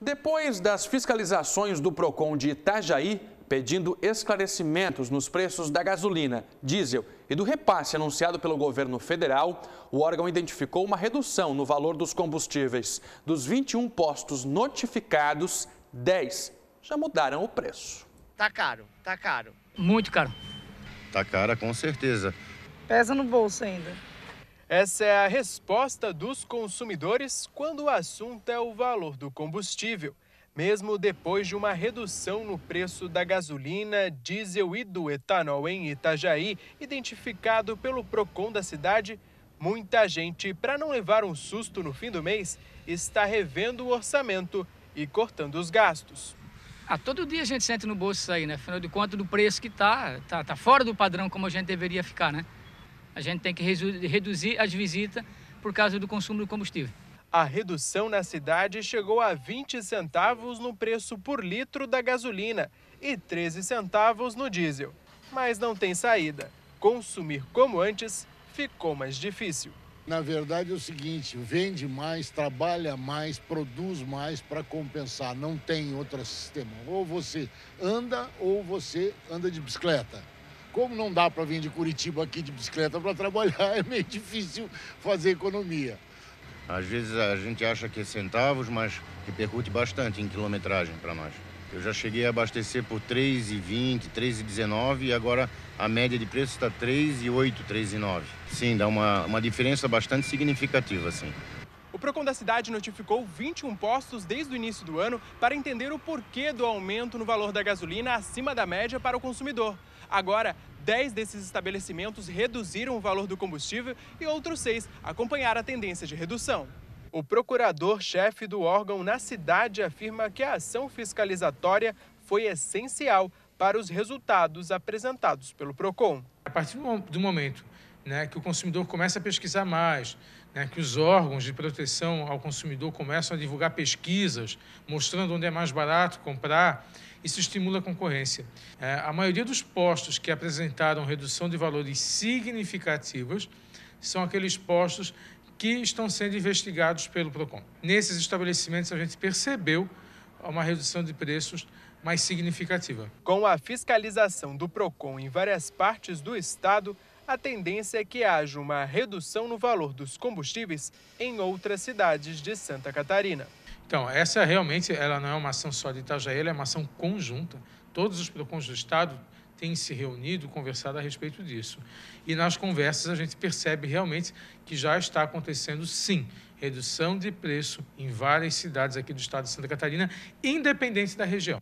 Depois das fiscalizações do PROCON de Itajaí, pedindo esclarecimentos nos preços da gasolina, diesel e do repasse anunciado pelo governo federal, o órgão identificou uma redução no valor dos combustíveis. Dos 21 postos notificados, 10 já mudaram o preço. Tá caro, tá caro. Muito caro. Tá cara, com certeza. Pesa no bolso ainda. Essa é a resposta dos consumidores quando o assunto é o valor do combustível. Mesmo depois de uma redução no preço da gasolina, diesel e do etanol em Itajaí, identificado pelo Procon da cidade, muita gente, para não levar um susto no fim do mês, está revendo o orçamento e cortando os gastos. Ah, todo dia a gente sente no bolso isso aí, né? Afinal de contas, do preço que está, tá, tá fora do padrão como a gente deveria ficar, né? A gente tem que reduzir as visitas por causa do consumo do combustível. A redução na cidade chegou a 20 centavos no preço por litro da gasolina e 13 centavos no diesel. Mas não tem saída. Consumir como antes ficou mais difícil. Na verdade é o seguinte, vende mais, trabalha mais, produz mais para compensar. Não tem outro sistema. Ou você anda ou você anda de bicicleta. Como não dá para vir de Curitiba aqui de bicicleta para trabalhar, é meio difícil fazer economia. Às vezes a gente acha que é centavos, mas repercute bastante em quilometragem para nós. Eu já cheguei a abastecer por 3,20, 3,19 e agora a média de preço está 3,8, 3,9. Sim, dá uma, uma diferença bastante significativa, sim. O PROCON da cidade notificou 21 postos desde o início do ano para entender o porquê do aumento no valor da gasolina acima da média para o consumidor. Agora, 10 desses estabelecimentos reduziram o valor do combustível e outros 6 acompanharam a tendência de redução. O procurador-chefe do órgão na cidade afirma que a ação fiscalizatória foi essencial para os resultados apresentados pelo PROCON. A partir do momento né, que o consumidor começa a pesquisar mais, né, que os órgãos de proteção ao consumidor começam a divulgar pesquisas, mostrando onde é mais barato comprar, isso estimula a concorrência. É, a maioria dos postos que apresentaram redução de valores significativas são aqueles postos que estão sendo investigados pelo PROCON. Nesses estabelecimentos, a gente percebeu uma redução de preços mais significativa. Com a fiscalização do PROCON em várias partes do estado, a tendência é que haja uma redução no valor dos combustíveis em outras cidades de Santa Catarina. Então, essa realmente ela não é uma ação só de Itajaí, ela é uma ação conjunta. Todos os PROCONs do Estado têm se reunido, conversado a respeito disso. E nas conversas a gente percebe realmente que já está acontecendo, sim, redução de preço em várias cidades aqui do estado de Santa Catarina, independente da região.